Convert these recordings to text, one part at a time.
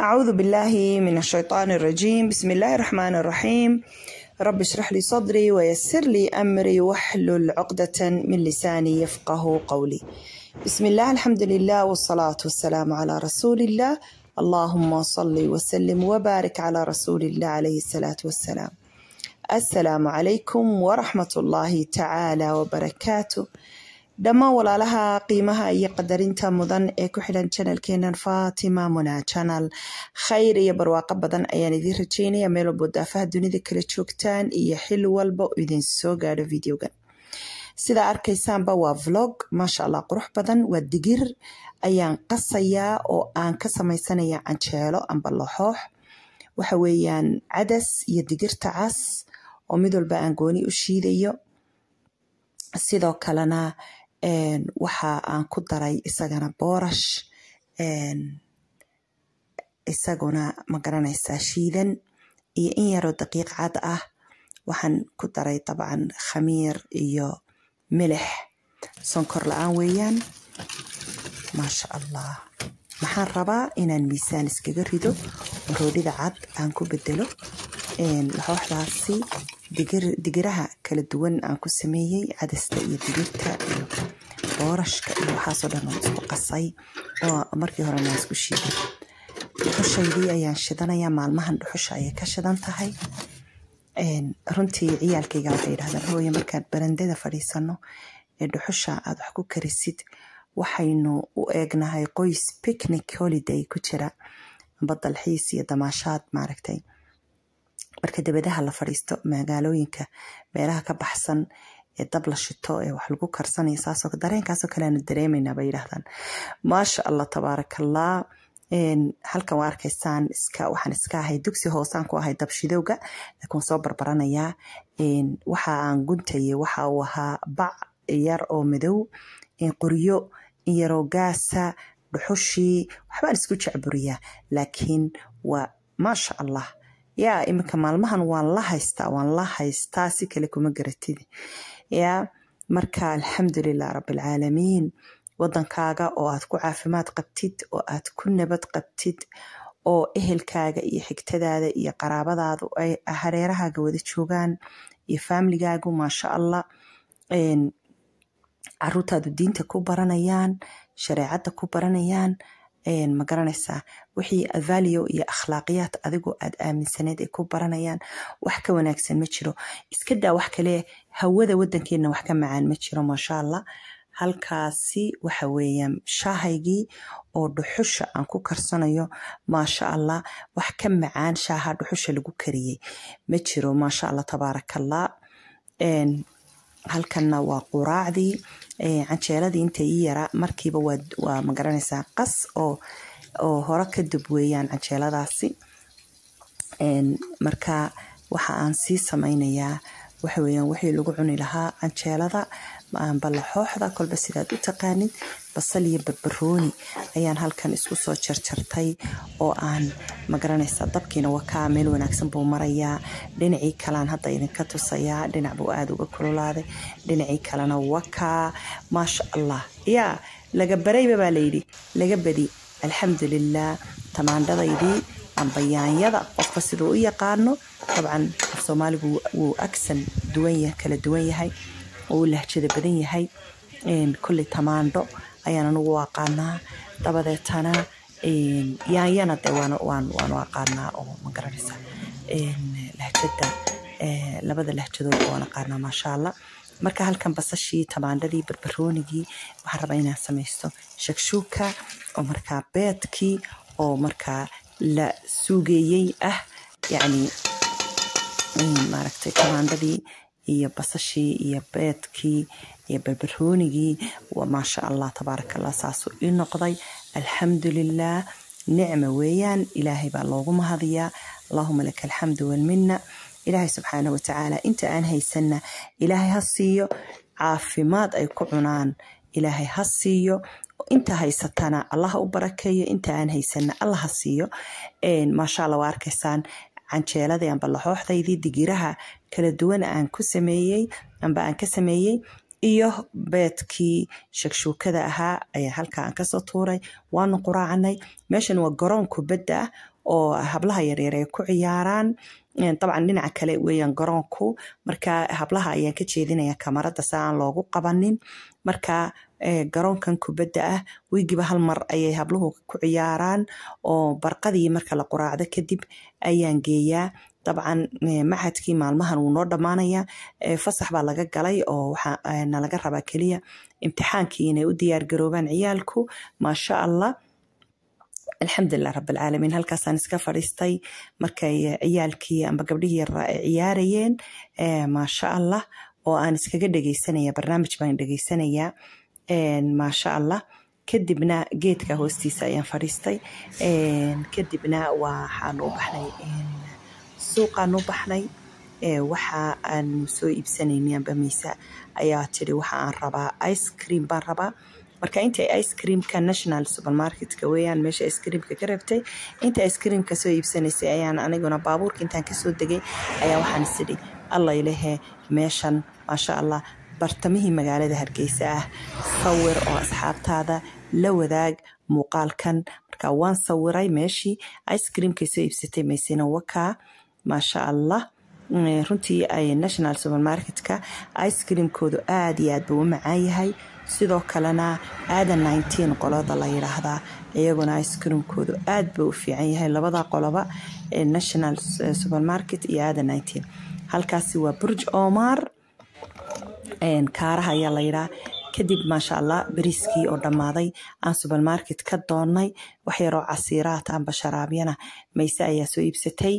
أعوذ بالله من الشيطان الرجيم بسم الله الرحمن الرحيم رب اشرح لي صدري ويسر لي أمري واحلل عقدة من لساني يفقه قولي بسم الله الحمد لله والصلاة والسلام على رسول الله اللهم صل وسلم وبارك على رسول الله عليه الصلاة والسلام السلام عليكم ورحمة الله تعالى وبركاته dhammaan walaalaha qiimaha iyo qadarinta mudan ee ku xidhan janalkeenan fatima muna janal khayr iyo barwaaqo badan ayaan idiin rajeynaya meel walbo daafaha dunida kala joogtaan iyo xil walba oo idin soo gaadho videogan sidaa arkaysaanba waa vlog maasha allah qurux badan waa digir ayaan qasayaa oo aan ka samaysanaya canjeelo amba waxa weeyaan cadas iyo digirta cas oo mid walba aan gooni u shiidayo sidoo kalena waxa aan ku daray isagana boorash isaguna ma garanaysaa shiidan iyo in yaroo daqiiq cad ah waxaan ku daray dabcan khamiir iyo milix sonkor la-aan weeyaan maasha allah maxaan rabaa inaan miisaan iskaga rido roodhida cad aan ku bedelo waxooxdaasi digiraha kala duwan aan ku sameeyey cadasta iyo digirta iyo boorashka iyo waxaasoo dhan aan isku qasay oo markii horena aan isku shiiday dhuxushaydii ayaan shidanayaa maalmahan dhuxusha ayay ka shidan tahay runtii ciyaalkayga waxay yidhahdaan hooye markaad barandada fadhiisano ee dhuxusha aad wax ku karisid waxaynu u eegnahay qoys picnic holiday ku jira badalxiis iyo damaashaad maaragtay marka dabadaha la fadhiisto magaalooyinka meelaha ka baxsan ee dab la shito ee wax lagu karsanayo saasoo dareenkaasoo kaleanu dareemeynaa bay yidhaahdaan maasha allah tabaarakallah halkan waa arkaysaan iska waxaan iska ahay dugsi hoosaan ku ahay dabshidowga laakiin soo barbaranayaa waxa aan guntaye waxa uu ahaa bac yar oo madow qoryo yaroo gaasa dhuxushii waxbaan isku jecburiyaa laakiin waa maasha allah yaa iminka maalmahan waan la haystaa waan la haystaa si kale kuma garatid yaa marka alxamdulilah rabbilcaalamiin wadankaaga oo aad ku caafimaad qabtid oo aad ku nabad qabtid oo ehelkaaga iyo xigtadaada iyo qaraabadaadu ay hareerahaaga wada joogaan iyo faamiligaagu maasha allah caruurtaadu diinta ku baranayaan shareecadda ku baranayaan ma garanaysaa wixii valio iyo akhlaaqiyaad adigoo aad aaminsaneed ay ku baranayaan wax ka wanaagsan ma jiro iska daa wax kale hawada waddankeenna wax ka macaan ma jiro maasha allah halkaasi waxa weeyaan shaahaygii oo dhuxusha aan ku karsanayo maasha allah wax ka macaan shaaha dhuxusha lagu kariyey ma jiro maasha allah tabaarakallah halkanna waa quraacdii canjeeladii intay ii yara markiiba waa magaranaysaa qas oo oo hore ka dab weeyaan canjeeladaasi marka waxa aan sii sameynayaa waxa weeyaan wixii lagu cuni lahaa canjeelada maanbala xooxda kolba sidaad u taqaanid basal iyo barbarooni ayaan halkan isku soo jarjartay oo aan ma garanaysaa dabkiina wakaa meel wanaagsan buu marayaa dhinacii kalean hadda idinka tusayaa dhinac buu aada uga kululaaday dhinacii kalena wakaa maasha allah yaa laga barayba baa layidhi laga badi alxamdulilah tamaandhadaydii amba qofka siduu u yaqaano dabcan af soomaaligu wuu agsan duwan kala duwan yahay oo u lahjada badan yahay koley tamaandho ayaan anugu aqaanaa dabadeetana yaanyana de waanu aqaanaa oo magaranaysa lahjada labada lahjadood waan aqaanaa maasha marka halkan basashii tamaandhadii barbaroonigii waxaan rabaa inaan samaysto shakshuuka oo markaa beedkii oo markaa la suugeeyey ah yacni mm, maaragtay tamaandhadii iyo basashii iyo beedkii iyo barbaroonigii maasha allah tabaaraka allah saasuu ii noqday alxamdulilah nicma weeyaan ilaahay baa loogu mahadiyaa allahuma laka alxamdu walminna ilaahay subxaana watacaala inta aan haysanna ilaahay ha siiyo caafimaad ay ku cunaan ilaahay ha siiyo inta haysatana allaha u barakeeyo inta aan haysanna allah ha siiyo maasha allah waa arkaysaan canjeeladii amba laxooxdaydii digiraha kala duwan aan ku sameeyey amba aan ka sameeyey iyo beedkii shagshuukada ahaa ayaa halka aan kasoo tuuray waanu quraacnay meeshan waa garoon kubadda ah oo hablaha yaryar ay ku ciyaaraan dabcan dhinaca kale weeyaan garoonku marka hablaha ayaan ka jeedinaya kamarada sa aan loogu qabanin marka garoonkan kubadda ah wiigiba hal mar ayay habluhu ku ciyaaraan oo barqadii marka la quraacdo kadib ayaan geeyaa dabcan maxadkii maalmahan wuu noo dhammaanayaa fasax baa laga galay oo waxaana laga rabaa keliya imtixaankii inay u diyaargaroobaan ciyaalku maasha allah alxamdulilah rabaalcaalamiin halkaasaan iska fadhiistay markay ciyaalkii amba gabdhihii yaraa ay ciyaarayeen maasha allah oo aan iskaga dhegeysanaya barnaamij baan dhegeysanayaa maasha allah kadibna geedka hoostiisa ayaan fadhiistay kadibna waxaan u baxnay suuqaan u baxnay waxa aan soo iibsanayna bamaysa ayaa tiri waxa aan rabaa ice cream baan rabaa marka intay ice creamka national supermarketka weeyaan meesha ice creamka ka rabtay inta ice creamka soo iibsanaysay ayaan aniguna baabuurka intaan kasoo degay ayaa waxaan isidhi allah ilahee meeshan maasha allah bartamihii magaalada hargeysa ah sawir oo asxaabtaada la wadaag muuqaalkan marka waan sawiray meeshii icecreamkay soo iibsatay maysina waka maasha allah runtii national supermarketka icecreamkoodu aada iyo aadba u macaan yahay sidoo kalena aadan nineteen qolada la yidhaahdaa iyaguna icecreamkoodu aada ba u fiican yahay labada qoloba national supermarket iyo aadan nineteen halkaasi waa burj omar kaaraha ayaa la yidhaa kadib maasha allah beriiskii oo dhammaaday aan subermarket ka doonnay waxyaroo yaroo casiiraat amba sharaabyana mayse ayaa soo iibsatay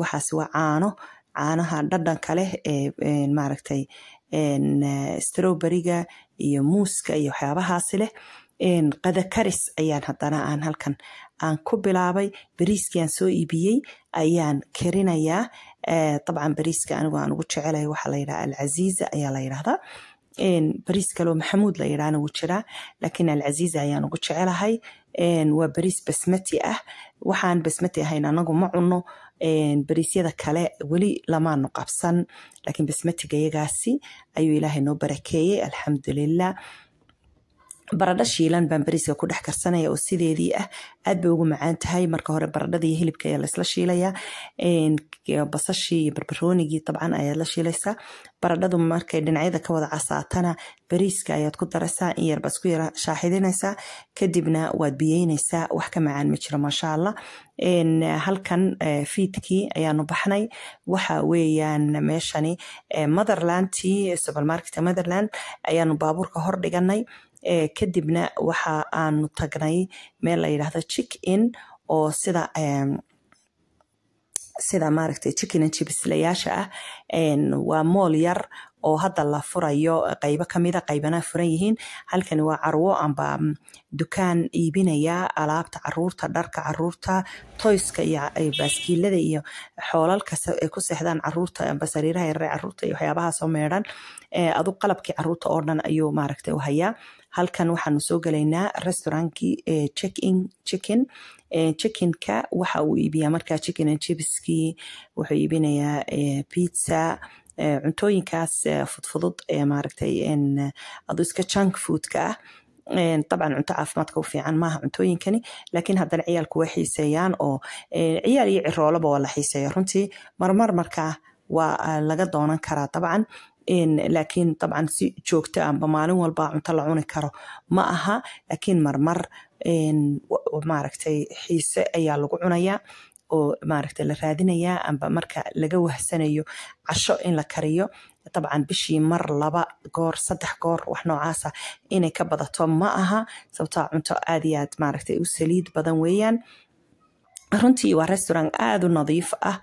waxaas waa caano caanaha dhadhanka leh ee maaragtay eh, strowberiga iyo muuska iyo waxyaabahaasi leh qadakaris ayaan haddana aan halkan aan ku bilaabay beriiskii aan soo iibiyey ayaan karinayaa dabcan eh, bariiska anigu aan ugu jecelahay waxaa layidhaha alcaziiza ayaa la yidhahdaa bariis kaloo maxamuud la yidhahana wuu jiraa laakiin alcaziiza ayaan ugu jecelahay waa bariis basmati ah waxaan basmati ahayn anagu ma cunno bariisyada kale weli lamaanu qabsan laakiin basmatiga yagaasi ayuu ilaahay noo barakeeyey alxamdulilah baradho shiilan baan bariiska ku dhex karsanaya oo sideedii ah aad ugu macaan tahay marka hore baradhada hilibka ayaa laysla shiilaya basashii iyo barbaroonigii dabcan ayaad la shiilaysaa baradhadu markay dhinacyada ka wada casaatana bariiska ayaad ku daraysaa in yarba isku yara shaaxidinaysaa kadibna waad biyeynaysaa wax ka macaan ma jiro maasha allah halkan eh, fiidkii ayaanu baxnay waxa weeyaan meeshani eh, motherlandtii supermarket motherland ayaanu baabuurka hor dhiganay kadibna waxa aanu tagnay meel la yidhaahdo chick in oo sida sida maaragtay chicken and chipslayaasha ah waa mool yar oo hadda la furayo eh, qaybo kamida ah qaybana furan yihiin halkan waa carwo amba mm, dukaan iibinaya alaabta caruurta dharka caruurta toyska iyo eh, baaskiilada iyo xoolalka ay eh, ku seexdaan caruurta amba sariiraha yarare caruurta iyo waxyaabaha meedhan adu qalabkii caruurta oo dhan ayuu maaragtay u halkan waxaanu soo gelaynaa restaurantkii checkin chicken chickinka waxa uu iibiyaa markaa chicken and chipskii wuxuu iibinayaa pizza cuntooyinkaas fudfudud ee maaragtay uh, adu iska junk foodka ah dabcan cunto caafimaadka u fiican maaha cuntooyinkani laakiin haddana ciyaalku waa xiiseeyaan oo ciyaal iyo ciroolaba waa la xiiseeya runtii marmar markaa waa uh, laga doonan karaa dabcan laakiin dabcan si joogto ah amba maalin walba cunto la cuni karo ma aha laakiin marmar maaragtay xiise ayaa lagu cunayaa oo maaragta la raadinayaa amba marka laga wahsanayo casho in la kariyo dabcan bishii mar laba goor saddex goor wax noocaasa inay ka badato ma aha sababtoo cunto aad iyo aad maaragta u saliid badan weeyaan runtii waa restaurant aad u nadiif ah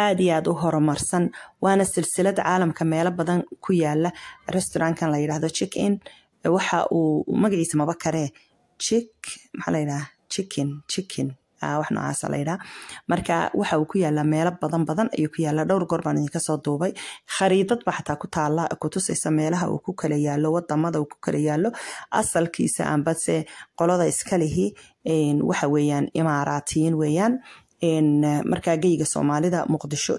aad iyo aad u horumarsan waana silsilada caalamka meelo badan ku yaala restaurankan la yidhahdo chick in waxa uu magaciisa maba karee chick maxaa la yidhaha chicken chicken Ah, wax noocaasa laydhaa marka waxa uu ku yaalaa meelo badan badan ayuu ku yaalaa dhowr goor baan idinkasoo duubay khariidadba xataa ku taala kutusaysa meelaha uu ku kala yaalo wadamada uu ku kala yaalo asalkiisa ambase qolada iskalihi waxa weeyaan imaaraatiyiin weeyaan markaa geyga soomaalida muqdisho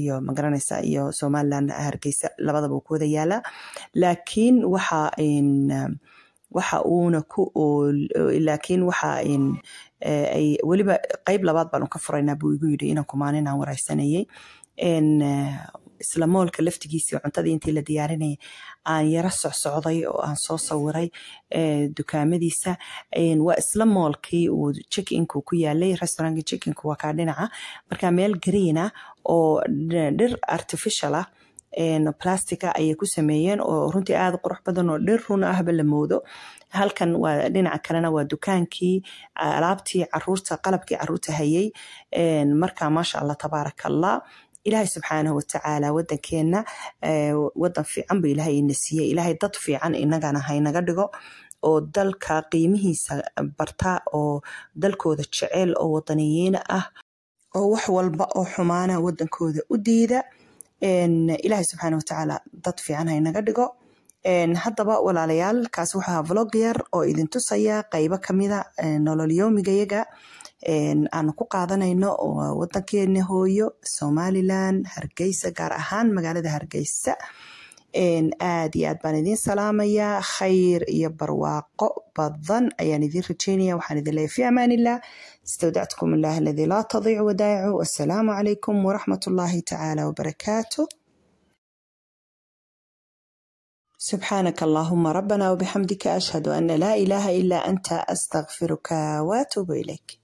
iyo magaranaysa iyo somalilan hargeysa labadaba uu ku wada yaalaa laakiin waxa waxa uuna ku laakiin waxa weliba qeyb labaad baanu ka furaynaa buu igu yidhi inanku maalinaan waraysanayey isla moolka laftigiisii cuntadii intii la diyaarinayay aan yaro socsocday oo aan soo sawiray dukaamadiisa waa isla moolkii uu checkinku ku yaalay restaurantkii checkinku waa kaa dhinaca marka meel green ah oo dhir artificial ah plastica ayay ku sameeyeen oo runtii aada qurux badan oo dhir run ahba la moodo halkan waa dhinaca kalena waa dukaankii alaabtii caruurta qalabkii caruurta hayay marka maasha allah tabaaraka ilaahay subxaanahu watacaala wadankeenna e, wadan fiican bu ilaahay ina siiyey ilaahay dad fiican inagana haynaga dhigo oo dalka qiimihiisa barta oo dalkooda jeceel oo wadaniyiina ah oo wax walba oo xumaana wadankooda u diida ilaahay subxaana watacaala dad fiican haynaga dhigo haddaba walaalayaal kaas wuxuu ahaa vlog yar oo idin tusaya qeybo kamida nolol yoomiga yaga aanu ku qaadanayno wadankeena hooyo somalilan hargeysa gaar ahaan magaalada hargeysa إن آدي آد بان إذن سلامية خير يبرواق بالظن أيان يعني إذن رجينيا وحان إذن في أمان الله استودعتكم الله الذي لا تضيع ودائعه والسلام عليكم ورحمة الله تعالى وبركاته سبحانك اللهم ربنا وبحمدك أشهد أن لا إله إلا أنت أستغفرك وأتوب إليك